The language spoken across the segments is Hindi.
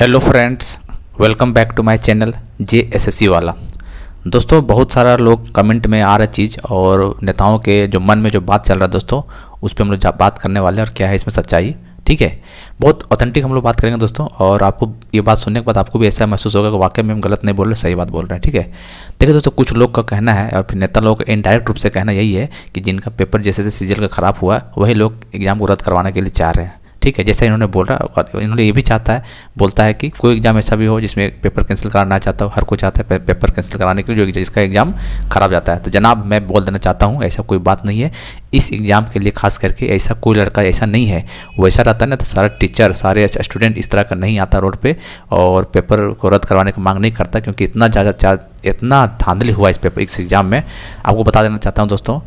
hello friends welcome back to my channel J S S C वाला दोस्तों बहुत सारा लोग कमेंट में आ रहा चीज़ और नेताओं के जो मन में जो बात चल रहा है दोस्तों उस पर हम लोग बात करने वाले हैं और क्या है इसमें सच्चाई ठीक है बहुत ऑथेंटिक हम लोग बात करेंगे दोस्तों और आपको ये बात सुनने के बाद आपको भी ऐसा महसूस होगा कि वाकई में हम गलत नहीं बोल रहे सही बात बोल रहे हैं ठीक है देखिए दोस्तों कुछ लोग का कहना है और फिर नेता लोग इनडायरेक्ट रूप से कहना यही है कि जिनका पेपर जैसे जैसे सीजल का ख़राब हुआ वही लोग एग्जाम को रद्द करवाने के लिए चाह रहे हैं ठीक है जैसा इन्होंने रहा और इन्होंने ये भी चाहता है बोलता है कि कोई एग्ज़ाम ऐसा भी हो जिसमें पेपर कैंसिल कराना चाहता हो हर कोई चाहता है पेपर कैंसिल कराने के लिए जो जिसका एग्ज़ाम ख़राब जाता है तो जनाब मैं बोल देना चाहता हूँ ऐसा कोई बात नहीं है इस एग्ज़ाम के लिए खास करके ऐसा कोई लड़का ऐसा नहीं है वैसा रहता है ना तो सारा टीचर सारे स्टूडेंट इस तरह का नहीं आता रोड पर और पेपर को रद्द करवाने की मांग नहीं करता क्योंकि इतना ज़्यादा इतना धांधली हुआ इस पेपर इस एग्ज़ाम में आपको बता देना चाहता हूँ दोस्तों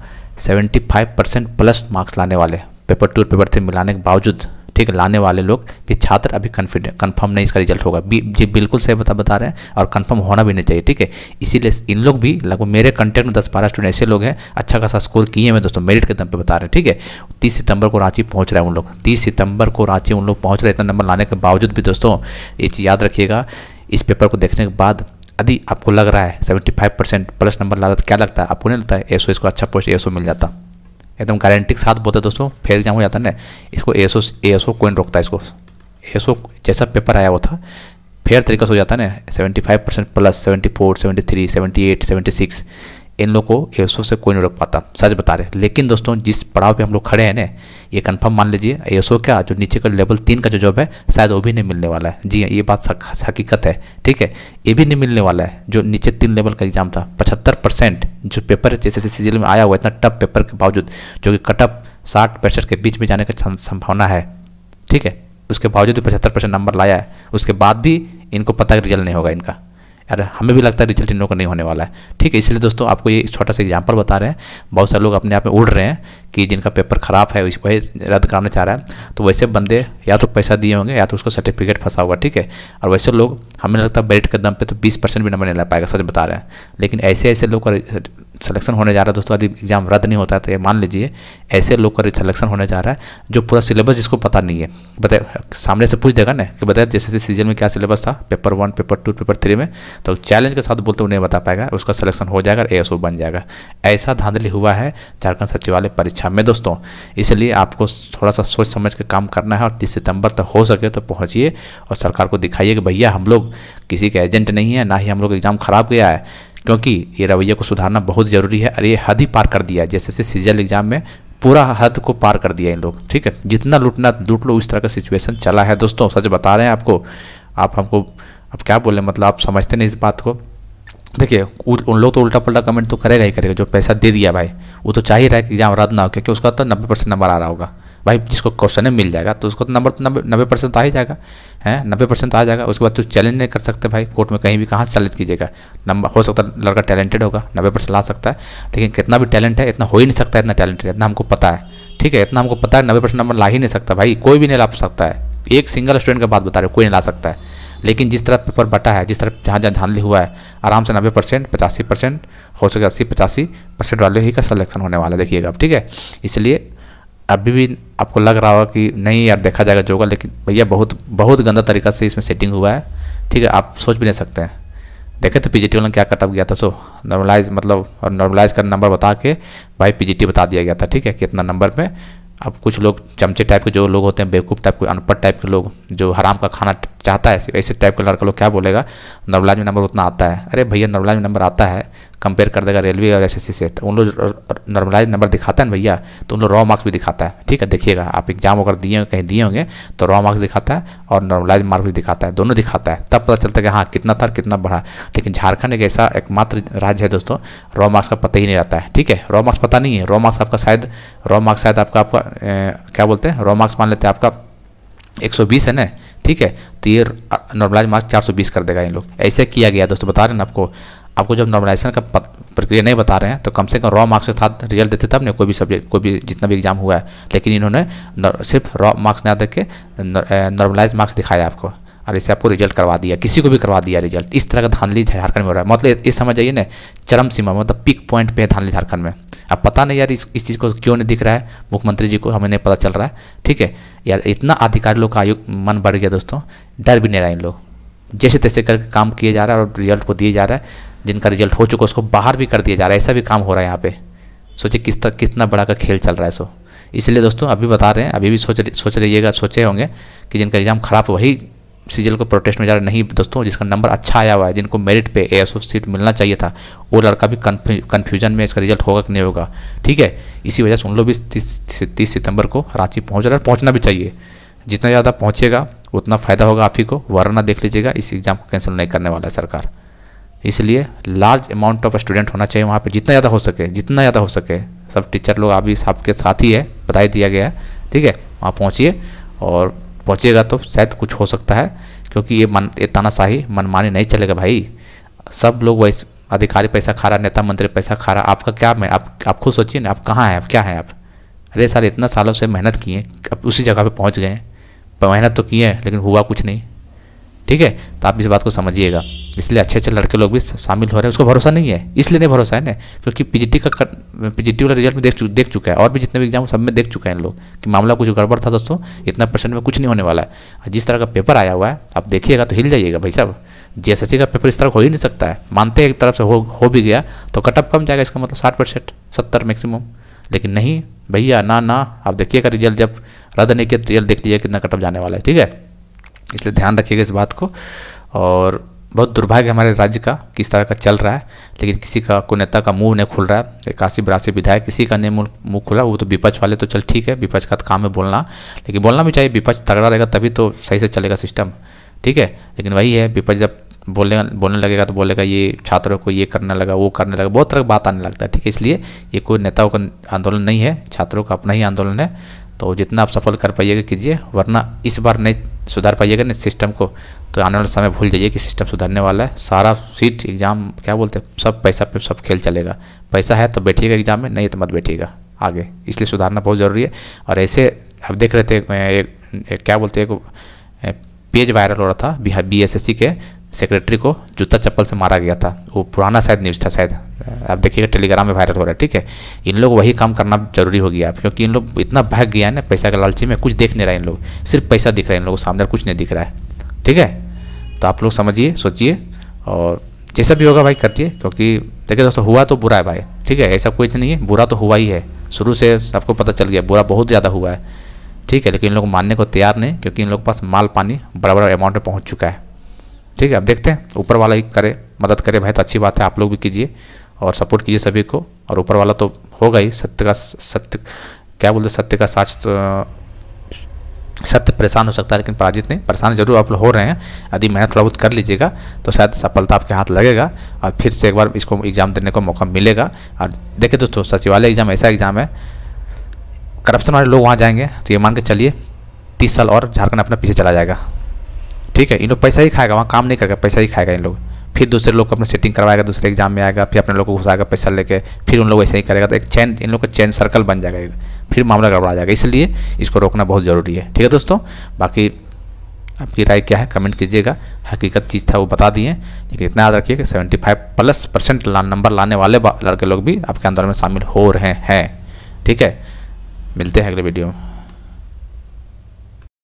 75 परसेंट प्लस मार्क्स लाने वाले पेपर टू और पेपर थ्री मिलाने के बावजूद ठीक है लाने वाले लोग भी छात्र अभी कन्फिडेंट कन्फर्म नहीं इसका रिजल्ट होगा जी बिल्कुल सही बता बता रहे हैं और कन्फर्म होना भी नहीं चाहिए ठीक है इसीलिए इन लोग भी लगभग मेरे कंटेक्ट में दस बारह स्टूडेंट ऐसे लोग हैं अच्छा खासा स्कोर किए हैं दोस्तों मेरिट के दम पर बता रहे हैं ठीक है तीस सितंबर को रांची पहुँच रहे हैं उन लोग तीस सितंबर को रांची उन लोग पहुँच रहे इतना नंबर लाने के बावजूद भी दोस्तों ये चीज़ याद रखिएगा इस पेपर को देखने के बाद यदि आपको लग रहा है seventy five percent plus number ला रहा था तो क्या लगता है आपको नहीं लगता है एसओ इसको अच्छा पोस्ट एसओ मिल जाता एकदम गारंटी के साथ बोलते दोस्तों फेल एग्जाम हो जाता है ना इसको A S O A S O कोइन रोकता है इसको ए एस ओ जैसा पेपर आया हुआ था फेयर तरीके से हो जाता है ना seventy five percent plus seventy four seventy three seventy eight seventy six इन लोग को एएसओ से कोई नहीं रोक पाता सच बता रहे लेकिन दोस्तों जिस पड़ाव पे हम लोग खड़े हैं ना ये कंफर्म मान लीजिए एसओ क्या जो नीचे का लेवल तीन का जो जॉब है शायद वो भी नहीं मिलने वाला है जी हाँ ये बात हकीकत है ठीक है ये भी नहीं मिलने वाला है जो नीचे तीन लेवल का एग्जाम था पचहत्तर परसेंट जो पेपर जैसे सी में आया हुआ इतना टफ पेपर के बावजूद जो कि कटअप साठ पैंसठ के बीच में जाने का संभावना है ठीक है उसके बावजूद भी पचहत्तर परसेंट नंबर लाया है उसके बाद भी इनको पता रिजल्ट नहीं होगा इनका यार हमें भी लगता है रिजल्ट इन लोगों का नहीं होने वाला है ठीक है इसलिए दोस्तों आपको ये छोटा सा एग्जाम्पल बता रहे हैं बहुत सारे लोग अपने आप में उड़ रहे हैं कि जिनका पेपर ख़राब है उसको वही रद्द कराना चाह रहा है तो वैसे बंदे या तो पैसा दिए होंगे या तो उसका सर्टिफिकेट फंसा होगा ठीक है और वैसे लोग हमें लगता है मेरिट के दम पर तो बीस परसेंट भी नंबर नहीं ला पाएगा सच बता रहे हैं लेकिन ऐसे ऐसे लोग का सिलेक्शन होने जा रहा है दोस्तों यदि एग्जाम रद्द नहीं होता है तो ये मान लीजिए ऐसे लोग का सिलेक्शन होने जा रहा है जो पूरा सिलेबस जिसको पता नहीं है बताए सामने से पूछ देगा ना कि बताया जैसे जैसे सीजन में क्या सिलेबस था paper one paper two paper three में तो चैलेंज के साथ बोलते उन्हें बता पाएगा उसका सिलेक्शन हो जाएगा ए बन जाएगा ऐसा धांधली हुआ है झारखंड सचिवालय परीक्षा में दोस्तों इसलिए आपको थोड़ा सा सोच समझ के काम करना है और तीस सितंबर तक हो सके तो पहुँचिए और सरकार को दिखाइए कि भैया हम लोग किसी के एजेंट नहीं है ना ही हम लोग एग्ज़ाम ख़राब गया है क्योंकि ये रवैये को सुधारना बहुत ज़रूरी है और ये हद ही पार कर दिया जैसे जैसे सीजल एग्ज़ाम में पूरा हद को पार कर दिया इन लोग ठीक है जितना लूटना लूट लो इस तरह का सिचुएशन चला है दोस्तों सच बता रहे हैं आपको आप हमको अब क्या बोले मतलब आप समझते नहीं इस बात को देखिए उन लोग तो उल्टा पुलटा कमेंट तो करेगा ही करेगा जो पैसा दे दिया भाई वो तो चाह ही रहा है कि एग्जाम रद्द ना हो क्योंकि उसका तो नब्बे परसेंट नंबर आ रहा होगा भाई जिसको क्वेश्चन है मिल जाएगा तो उसको तो नंबर तो नब्बे परसेंट आ ही जाएगा है नब्बे परसेंट आ जाएगा उसके बाद तो चैलेंज नहीं कर सकते भाई कोर्ट में कहीं भी कहाँ चैलेंज कीजिएगा नंबर हो सकता है लड़का टैलेंटेड होगा नब्बे परसेंट ला सकता है लेकिन कितना भी टैलेंट है इतना हो ही नहीं सकता इतना टैलेंटेड इतना हमको पता है ठीक है इतना हमको पता है नब्बे परसेंट नंबर ला ही नहीं सकता भाई कोई भी नहीं ला सकता है एक सिंगल स्टूडेंट का बात बता रहे हो कोई नहीं ला सकता है लेकिन जिस तरह पेपर बटा है जिस तरह जहाँ जहाँ झांली हुआ है आराम से नब्बे परसेंट पचासी परसेंट हो सके अस्सी पचासी परसेंट वाले ही का सिलेक्शन होने वाला है देखिएगा अब ठीक है इसलिए अभी भी आपको लग रहा होगा कि नहीं यार देखा जाएगा जो होगा लेकिन भैया बहुत बहुत गंदा तरीका से इसमें सेटिंग हुआ है ठीक है आप सोच भी नहीं सकते हैं देखे तो पीजीटी वाला क्या कटअप गया था सो नॉर्मलाइज मतलब और नॉर्मलाइज का नंबर बता के भाई पीजीटी बता दिया गया था ठीक है कितना नंबर पे अब कुछ लोग चमचे टाइप के जो लोग होते हैं बेवकूफ़ टाइप के अनपढ़ टाइप के लोग जो हराम का खाना चाहता है ऐसे टाइप का लड़का लोग क्या बोलेगा नॉर्मलाइज में नंबर उतना आता है अरे भैया नॉर्मलाइज में नंबर आता है कंपेयर कर देगा रेलवे और एस से तो उन लोग नॉर्मलाइज नंबर दिखाता है ना भैया तो उन लोग रॉ मार्क्स भी दिखाता है ठीक है देखिएगा आप एग्जाम अगर दिए होंगे कहीं दिए होंगे तो रॉ मार्क्स दिखाता है और नॉर्मलाइज मार्क्स भी दिखाता है दोनों दिखाता है तब पता चलता है कि हाँ कितना था कितना बढ़ा लेकिन झारखंड एक ऐसा एकमात्र राज्य है दोस्तों रॉ मार्क्स का पता ही नहीं रहता है ठीक है रॉ मार्क्स पता नहीं है रॉ मार्क्स आपका शायद रॉ मार्क्स शायद आपका आपका क्या बोलते हैं रॉ मार्क्स मान लेते हैं आपका 120 है ना ठीक है तो ये नॉर्मलाइज मार्क्स 420 कर देगा इन लोग ऐसे किया गया दोस्तों बता रहे ना आपको आपको जब नॉर्मलाइजेशन का प्रक्रिया नहीं बता रहे हैं तो कम से कम रॉ मार्क्स के साथ रिजल्ट देते तब अपने कोई भी सब्जेक्ट कोई भी जितना भी एग्जाम हुआ है लेकिन इन्होंने सिर्फ रॉ मार्क्स ना दे के नॉर्मलाइज मार्क्स दिखाया आपको और इसे आपको रिजल्ट करवा दिया किसी को भी करवा दिया रिजल्ट इस तरह का धानली झारखंड में हो रहा है मतलब ये समझ जाइए ना चरम सीमा मतलब पिक पॉइंट पे है धानली झारखंड में अब पता नहीं यार इस इस चीज़ को क्यों नहीं दिख रहा है मुख्यमंत्री जी को हमें नहीं पता चल रहा है ठीक है यार इतना अधिकारी लोग का आयु मन बढ़ गया दोस्तों डर भी नहीं रहा इन लोग जैसे तैसे करके काम किए जा रहा है और रिजल्ट को दिए जा रहा है जिनका रिजल्ट हो चुका है उसको बाहर भी कर दिया जा रहा है ऐसा भी काम हो रहा है यहाँ पे सोचिए किस तक कितना बड़ा का खेल चल रहा है सो इसलिए दोस्तों अभी बता रहे हैं अभी भी सोच सोच रहिएगा सोचे होंगे कि जिनका एग्ज़ाम ख़राब वही सीजल को प्रोटेस्ट में जा रहा नहीं दोस्तों जिसका नंबर अच्छा आया हुआ है जिनको मेरिट पे ए सीट मिलना चाहिए था वो लड़का भी कन्फ्यूजन में इसका रिजल्ट होगा कि नहीं होगा ठीक है इसी वजह से उन लोग भी तीस तीस सितंबर को रांची पहुँच रहा है पहुँचना भी चाहिए जितना ज़्यादा पहुँचेगा उतना फ़ायदा होगा आप ही को वरना देख लीजिएगा इस एग्ज़ाम को कैंसिल नहीं करने वाला है सरकार इसलिए लार्ज अमाउंट ऑफ स्टूडेंट होना चाहिए वहाँ पे जितना ज़्यादा हो सके जितना ज़्यादा हो सके सब टीचर लोग अभी आपके साथ ही है बताई दिया गया है ठीक है वहाँ पहुँचिए और पहुँचिएगा तो शायद कुछ हो सकता है क्योंकि ये मन ये तानाशाही मनमानी नहीं चलेगा भाई सब लोग वैसे अधिकारी पैसा खा रहा नेता मंत्री पैसा खा रहा आपका क्या मैं आप आप खुद सोचिए ना आप कहाँ हैं आप क्या हैं आप अरे सर इतना सालों से मेहनत किए अब उसी जगह पे पहुँच गए मेहनत तो किए लेकिन हुआ कुछ नहीं ठीक है तो आप इस बात को समझिएगा इसलिए अच्छे अच्छे लड़के लोग भी शामिल हो रहे हैं उसको भरोसा नहीं है इसलिए नहीं भरोसा है ना क्योंकि पीजीटी का पीजीटी वाला रिजल्ट में देख देख चुका है और भी जितने भी एग्जाम सब में देख चुके हैं लोग कि मामला कुछ गड़बड़ था दोस्तों इतना परसेंट में कुछ नहीं होने वाला है जिस तरह का पेपर आया हुआ है आप देखिएगा तो हिल जाइएगा भाई साहब जीएसएससी का पेपर इस तरह हो ही नहीं सकता है मानते हैं एक तरफ से हो हो भी गया तो कटअप कम जाएगा इसका मतलब साठ परसेंट सत्तर मैक्सिमम लेकिन नहीं भैया ना ना आप देखिएगा रिजल्ट जब रद्द नहीं किया तो रिजल्ट देख लीजिए कितना कटअप जाने वाला है ठीक है इसलिए ध्यान रखिएगा इस बात को और बहुत दुर्भाग्य हमारे राज्य का किस तरह का चल रहा है लेकिन किसी का कोई नेता का मुंह नहीं खुल रहा है काशी बरासी विधायक किसी का नहीं मुंह खुला वो तो विपक्ष वाले तो चल ठीक है विपक्ष का तो काम है बोलना लेकिन बोलना भी चाहिए विपक्ष तगड़ा रहेगा तभी तो सही से चलेगा सिस्टम ठीक है लेकिन वही है विपक्ष जब बोलने बोलने लगेगा तो बोलेगा ये छात्रों को ये करने लगा वो करने लगा बहुत तरह की बात आने लगता है ठीक है इसलिए ये कोई नेताओं का आंदोलन नहीं है छात्रों का अपना ही आंदोलन है तो जितना आप सफल कर पाइएगा कीजिए वरना इस बार नहीं सुधार पाइएगा ना सिस्टम को तो आने वाले समय भूल जाइए कि सिस्टम सुधारने वाला है सारा सीट एग्ज़ाम क्या बोलते हैं सब पैसा पे सब खेल चलेगा पैसा है तो बैठिएगा एग्ज़ाम में नहीं तो मत बैठिएगा आगे इसलिए सुधारना बहुत ज़रूरी है और ऐसे अब देख रहे थे एक, एक, एक क्या बोलते हैं एक पेज वायरल हो रहा था बी एस एस सी के सेक्रेटरी को जूता चप्पल से मारा गया था वो पुराना शायद न्यूज़ था शायद आप देखिएगा टेलीग्राम में वायरल हो रहा है ठीक है इन लोग वही काम करना जरूरी हो गया आप क्योंकि इन लोग इतना भाग गया है ना पैसा के लालची में कुछ देख नहीं रहा है इन लोग सिर्फ पैसा दिख रहा है इन लोगों को सामने कुछ नहीं दिख रहा है ठीक है तो आप लोग समझिए सोचिए और जैसा भी होगा भाई करिए क्योंकि देखिए दोस्तों हुआ तो बुरा है भाई ठीक है ऐसा कुछ नहीं है बुरा तो हुआ ही है शुरू से सबको पता चल गया बुरा बहुत ज़्यादा हुआ है ठीक है लेकिन इन लोग मानने को तैयार नहीं क्योंकि इन लोग के पास माल पानी बड़ा बड़ा अमाउंट में पहुँच चुका है ठीक है अब देखते हैं ऊपर वाला ही करे मदद करे भाई तो अच्छी बात है आप लोग भी कीजिए और सपोर्ट कीजिए सभी को और ऊपर वाला तो होगा ही सत्य का सत्य क्या बोलते सत्य का साक्ष तो सत्य परेशान हो सकता है लेकिन पराजित नहीं परेशान जरूर आप लोग हो रहे हैं यदि मेहनत थोड़ा बहुत कर लीजिएगा तो शायद सफलता आपके हाथ लगेगा और फिर से एक बार इसको एग्ज़ाम देने को मौका मिलेगा और देखिए दोस्तों सचिवालय एग्ज़ाम ऐसा एग्ज़ाम है करप्शन वाले लोग वहाँ जाएंगे तो ये मान के चलिए तीस साल और झारखंड अपना पीछे चला जाएगा ठीक है इन लोग पैसा ही खाएगा वहाँ काम नहीं करेगा पैसा ही खाएगा इन लोग फिर दूसरे लोग को अपने सेटिंग करवाएगा दूसरे एग्जाम में आएगा फिर अपने लोग को घुसाएगा पैसा लेके फिर उन लोग ऐसे ही करेगा तो एक चैन इन लोग का चैन सर्कल बन जाएगा फिर मामला गड़बड़ा जाएगा इसलिए इसको रोकना बहुत ज़रूरी है ठीक है दोस्तों बाकी आपकी राय क्या है कमेंट कीजिएगा हकीकत चीज़ था वो बता दिए लेकिन इतना याद रखिए कि सेवेंटी फाइव प्लस परसेंट ला, नंबर लाने वाले लड़के लोग भी आपके अंदर में शामिल हो रहे हैं ठीक है मिलते हैं अगले वीडियो में